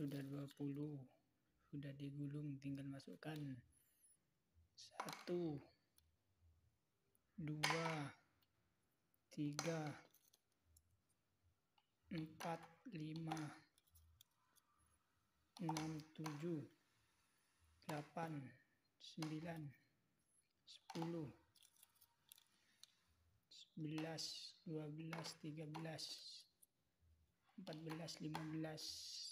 sudah 20 sudah digulung tinggal masukkan satu dua tiga empat lima enam tujuh delapan sembilan sepuluh sebelas dua belas tiga belas empat belas lima belas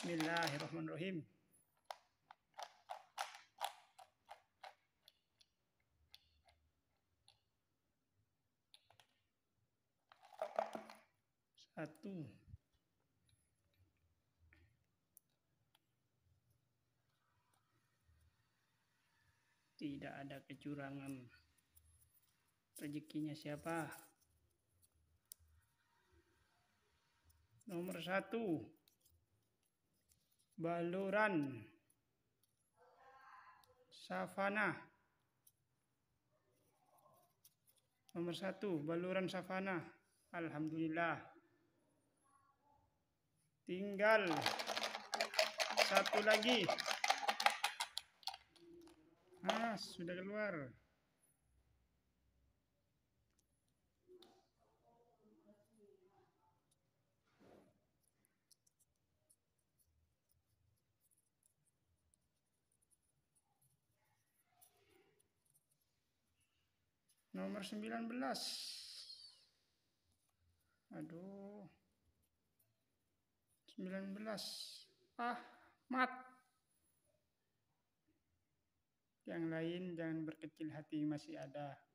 Bismillahirrahmanirrahim. Satu. Tidak ada kecurangan. Rezekinya siapa? Nomor satu baluran savana nomor satu baluran savana alhamdulillah tinggal satu lagi ah sudah keluar Nomor 19. Aduh. 19. mat, Yang lain jangan berkecil hati masih ada.